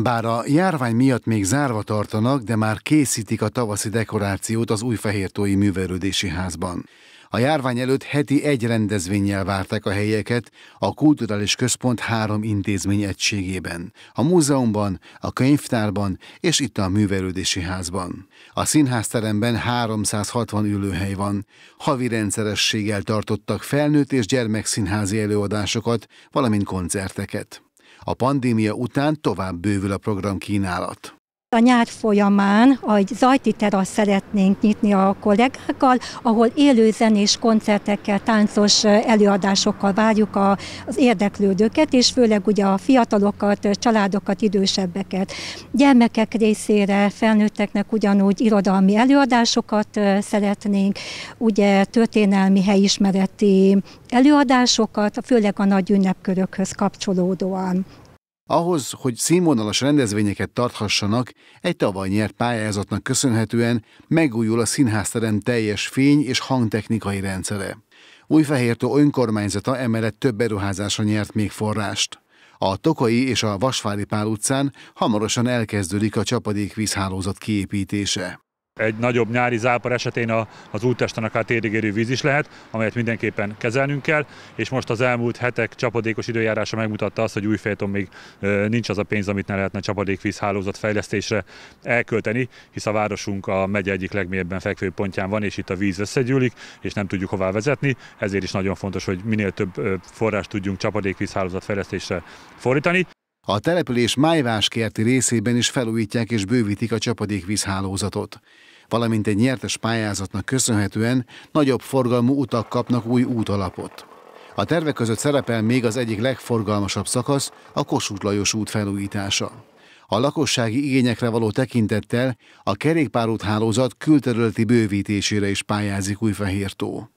Bár a járvány miatt még zárva tartanak, de már készítik a tavaszi dekorációt az új Fehértói Művelődési Házban. A járvány előtt heti egy rendezvényel várták a helyeket a Kulturális Központ három intézmény egységében, a múzeumban, a könyvtárban és itt a művelődési házban. A színházteremben 360 ülőhely van. Havi rendszerességgel tartottak felnőtt és gyermekszínházi előadásokat, valamint koncerteket. A pandémia után tovább bővül a program kínálat. A nyár folyamán egy zajti terasz szeretnénk nyitni a kollégákkal, ahol élő zenés koncertekkel, táncos előadásokkal várjuk az érdeklődőket, és főleg ugye a fiatalokat, családokat, idősebbeket. Gyermekek részére, felnőtteknek ugyanúgy irodalmi előadásokat szeretnénk, ugye történelmi helyismereti előadásokat, főleg a nagy ünnepkörökhöz kapcsolódóan. Ahhoz, hogy színvonalas rendezvényeket tarthassanak, egy tavaly nyert pályázatnak köszönhetően megújul a színházterem teljes fény- és hangtechnikai rendszere. Újfehértó önkormányzata emellett több beruházásra nyert még forrást. A Tokai és a Vasvári Pál utcán hamarosan elkezdődik a csapadékvízhálózat kiépítése. Egy nagyobb nyári zápor esetén a, az úttesten akár térdigérő víz is lehet, amelyet mindenképpen kezelnünk kell, és most az elmúlt hetek csapadékos időjárása megmutatta azt, hogy újfélton még nincs az a pénz, amit ne lehetne csapadékvíz hálózat fejlesztésre elkölteni, hisz a városunk a megye egyik legmélyebben fekvő pontján van, és itt a víz összegyűlik, és nem tudjuk hová vezetni, ezért is nagyon fontos, hogy minél több forrást tudjunk csapadékvíz hálózat fejlesztésre fordítani. A település májváskerti részében is felújítják és bővítik a csapadékvízhálózatot valamint egy nyertes pályázatnak köszönhetően nagyobb forgalmú utak kapnak új útalapot. A tervek között szerepel még az egyik legforgalmasabb szakasz, a Kossuth-Lajos út felújítása. A lakossági igényekre való tekintettel a kerékpárút hálózat külterületi bővítésére is pályázik Újfehértó.